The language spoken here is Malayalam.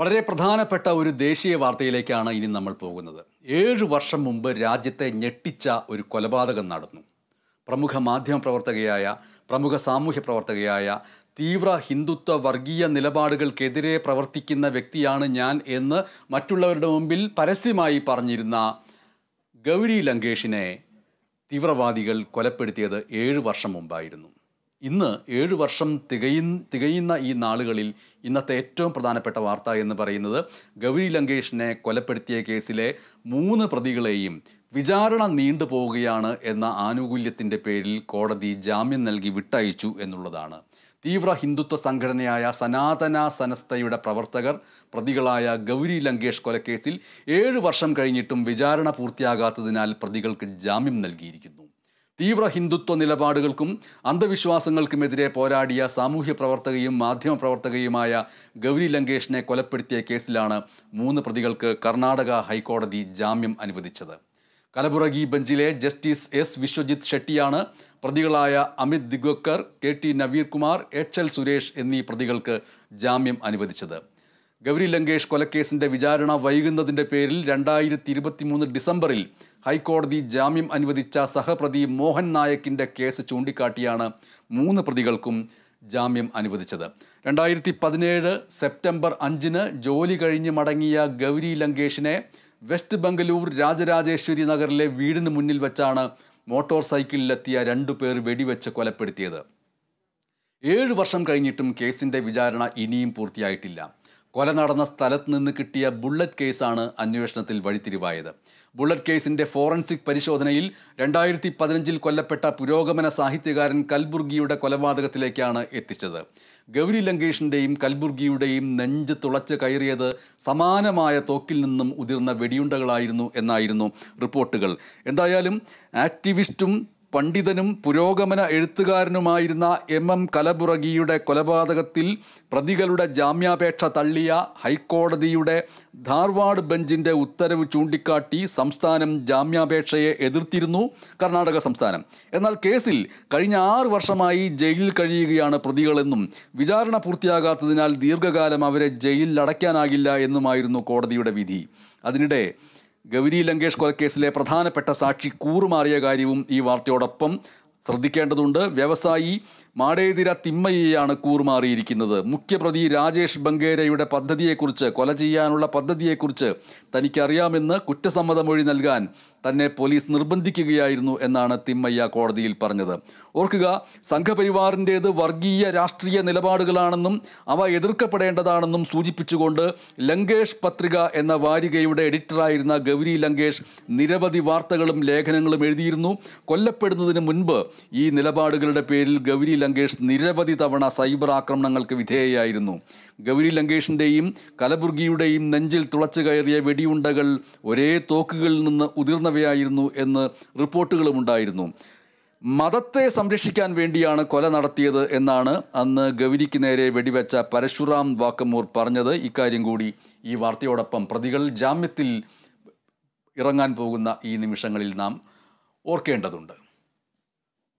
വളരെ പ്രധാനപ്പെട്ട ഒരു ദേശീയ വാർത്തയിലേക്കാണ് ഇനി നമ്മൾ പോകുന്നത് ഏഴ് വർഷം മുമ്പ് രാജ്യത്തെ ഞെട്ടിച്ച ഒരു കൊലപാതകം നടന്നു പ്രമുഖ മാധ്യമപ്രവർത്തകയായ പ്രമുഖ സാമൂഹ്യ പ്രവർത്തകയായ തീവ്ര ഹിന്ദുത്വ വർഗീയ നിലപാടുകൾക്കെതിരെ പ്രവർത്തിക്കുന്ന വ്യക്തിയാണ് ഞാൻ എന്ന് മറ്റുള്ളവരുടെ മുമ്പിൽ പരസ്യമായി പറഞ്ഞിരുന്ന ഗൗരി ലങ്കേഷിനെ തീവ്രവാദികൾ കൊലപ്പെടുത്തിയത് ഏഴ് വർഷം മുമ്പായിരുന്നു ഇന്ന് ഏഴ് വർഷം തികയു തികയുന്ന ഈ നാളുകളിൽ ഇന്നത്തെ ഏറ്റവും പ്രധാനപ്പെട്ട വാർത്ത എന്ന് പറയുന്നത് ഗൗരി ലങ്കേഷിനെ കൊലപ്പെടുത്തിയ കേസിലെ മൂന്ന് പ്രതികളെയും വിചാരണ നീണ്ടുപോവുകയാണ് എന്ന ആനുകൂല്യത്തിൻ്റെ പേരിൽ കോടതി ജാമ്യം നൽകി വിട്ടയച്ചു എന്നുള്ളതാണ് തീവ്ര ഹിന്ദുത്വ സംഘടനയായ സനാതന സനസ്തയുടെ പ്രവർത്തകർ പ്രതികളായ ഗൗരി ലങ്കേഷ് കൊലക്കേസിൽ ഏഴ് വർഷം കഴിഞ്ഞിട്ടും വിചാരണ പൂർത്തിയാകാത്തതിനാൽ പ്രതികൾക്ക് ജാമ്യം നൽകിയിരിക്കുന്നു തീവ്ര ഹിന്ദുത്വ നിലപാടുകൾക്കും അന്ധവിശ്വാസങ്ങൾക്കുമെതിരെ പോരാടിയ സാമൂഹ്യ പ്രവർത്തകയും മാധ്യമ പ്രവർത്തകയുമായ ഗൗരി ലങ്കേഷിനെ കൊലപ്പെടുത്തിയ കേസിലാണ് മൂന്ന് പ്രതികൾക്ക് കർണാടക ഹൈക്കോടതി ജാമ്യം അനുവദിച്ചത് കലബുറഗി ബെഞ്ചിലെ ജസ്റ്റിസ് എസ് വിശ്വജിത് ഷെട്ടിയാണ് പ്രതികളായ Amit Digwekar K T Naveen Kumar H L Suresh എന്നീ പ്രതികൾക്ക് ജാമ്യം അനുവദിച്ചത് ഗൗരി ലങ്കേഷ് കൊലക്കേസിന്റെ വിചാരണ വൈകുന്നതിൻ്റെ പേരിൽ രണ്ടായിരത്തി മൂന്ന് ഡിസംബറിൽ ഹൈക്കോടതി ജാമ്യം അനുവദിച്ച സഹപ്രതി മോഹൻ നായക്കിൻ്റെ കേസ് ചൂണ്ടിക്കാട്ടിയാണ് മൂന്ന് പ്രതികൾക്കും ജാമ്യം അനുവദിച്ചത് രണ്ടായിരത്തി പതിനേഴ് സെപ്റ്റംബർ അഞ്ചിന് ജോലി കഴിഞ്ഞ് മടങ്ങിയ ഗൗരി ലങ്കേഷിനെ വെസ്റ്റ് ബംഗലൂർ രാജരാജേശ്വരി നഗറിലെ വീടിന് മുന്നിൽ വെച്ചാണ് മോട്ടോർ സൈക്കിളിലെത്തിയ രണ്ടു പേർ വെടിവെച്ച് കൊലപ്പെടുത്തിയത് ഏഴ് വർഷം കഴിഞ്ഞിട്ടും കേസിൻ്റെ വിചാരണ ഇനിയും പൂർത്തിയായിട്ടില്ല കൊല നടന്ന സ്ഥലത്ത് നിന്ന് കിട്ടിയ ബുള്ളറ്റ് കേസാണ് അന്വേഷണത്തിൽ വഴിത്തിരിവായത് ബുള്ളറ്റ് കേസിന്റെ ഫോറൻസിക് പരിശോധനയിൽ രണ്ടായിരത്തി പതിനഞ്ചിൽ കൊല്ലപ്പെട്ട പുരോഗമന സാഹിത്യകാരൻ കൽബുർഗിയുടെ കൊലപാതകത്തിലേക്കാണ് എത്തിച്ചത് ഗൗരി ലങ്കേഷിന്റെയും കൽബുർഗിയുടെയും നെഞ്ച് തുളച്ച് കയറിയത് സമാനമായ തോക്കിൽ നിന്നും ഉതിർന്ന വെടിയുണ്ടകളായിരുന്നു എന്നായിരുന്നു റിപ്പോർട്ടുകൾ എന്തായാലും ആക്ടിവിസ്റ്റും പണ്ഡിതനും പുരോഗമന എഴുത്തുകാരനുമായിരുന്ന എം എം കലബുറഗിയുടെ കൊലപാതകത്തിൽ പ്രതികളുടെ ജാമ്യാപേക്ഷ തള്ളിയ ഹൈക്കോടതിയുടെ ധാർവാഡ് ബെഞ്ചിൻ്റെ ഉത്തരവ് ചൂണ്ടിക്കാട്ടി സംസ്ഥാനം ജാമ്യാപേക്ഷയെ എതിർത്തിരുന്നു കർണാടക സംസ്ഥാനം എന്നാൽ കേസിൽ കഴിഞ്ഞ ആറ് വർഷമായി ജയിലിൽ കഴിയുകയാണ് പ്രതികളെന്നും വിചാരണ പൂർത്തിയാകാത്തതിനാൽ ദീർഘകാലം അവരെ ജയിലിൽ അടയ്ക്കാനാകില്ല എന്നുമായിരുന്നു കോടതിയുടെ വിധി അതിനിടെ ഗൗരി ലങ്കേഷ് കൊലക്കേസിലെ പ്രധാനപ്പെട്ട സാക്ഷി കൂറുമാറിയ കാര്യവും ഈ വാർത്തയോടൊപ്പം ശ്രദ്ധിക്കേണ്ടതുണ്ട് വ്യവസായി മാടേതിര തിമ്മയെയാണ് കൂറുമാറിയിരിക്കുന്നത് മുഖ്യപ്രതി രാജേഷ് ബംഗേരയുടെ പദ്ധതിയെക്കുറിച്ച് കൊല ചെയ്യാനുള്ള പദ്ധതിയെക്കുറിച്ച് തനിക്കറിയാമെന്ന് കുറ്റസമ്മതമൊഴി നൽകാൻ തന്നെ പോലീസ് നിർബന്ധിക്കുകയായിരുന്നു എന്നാണ് തിമ്മയ്യ കോടതിയിൽ പറഞ്ഞത് ഓർക്കുക സംഘപരിവാറിൻ്റേത് വർഗീയ രാഷ്ട്രീയ നിലപാടുകളാണെന്നും അവ എതിർക്കപ്പെടേണ്ടതാണെന്നും സൂചിപ്പിച്ചുകൊണ്ട് ലങ്കേഷ് പത്രിക എന്ന വാരികയുടെ എഡിറ്ററായിരുന്ന ഗൗരി ലങ്കേഷ് നിരവധി വാർത്തകളും ലേഖനങ്ങളും എഴുതിയിരുന്നു കൊല്ലപ്പെടുന്നതിന് മുൻപ് ഈ നിലപാടുകളുടെ പേരിൽ ഗൗരി ലങ്കേഷ് നിരവധി തവണ സൈബർ ആക്രമണങ്ങൾക്ക് വിധേയയായിരുന്നു ഗൗരി ലങ്കേഷിൻ്റെയും കലബുർഗിയുടെയും നെഞ്ചിൽ തുളച്ചു കയറിയ വെടിയുണ്ടകൾ ഒരേ തോക്കുകളിൽ നിന്ന് ഉതിർന്നവയായിരുന്നു എന്ന് റിപ്പോർട്ടുകളുമുണ്ടായിരുന്നു മതത്തെ സംരക്ഷിക്കാൻ വേണ്ടിയാണ് കൊല നടത്തിയത് എന്നാണ് അന്ന് ഗൗരിക്ക് നേരെ വെടിവെച്ച പരശുറാം വാക്കമൂർ പറഞ്ഞത് ഇക്കാര്യം കൂടി ഈ വാർത്തയോടൊപ്പം പ്രതികൾ ജാമ്യത്തിൽ ഇറങ്ങാൻ പോകുന്ന ഈ നിമിഷങ്ങളിൽ നാം ഓർക്കേണ്ടതുണ്ട്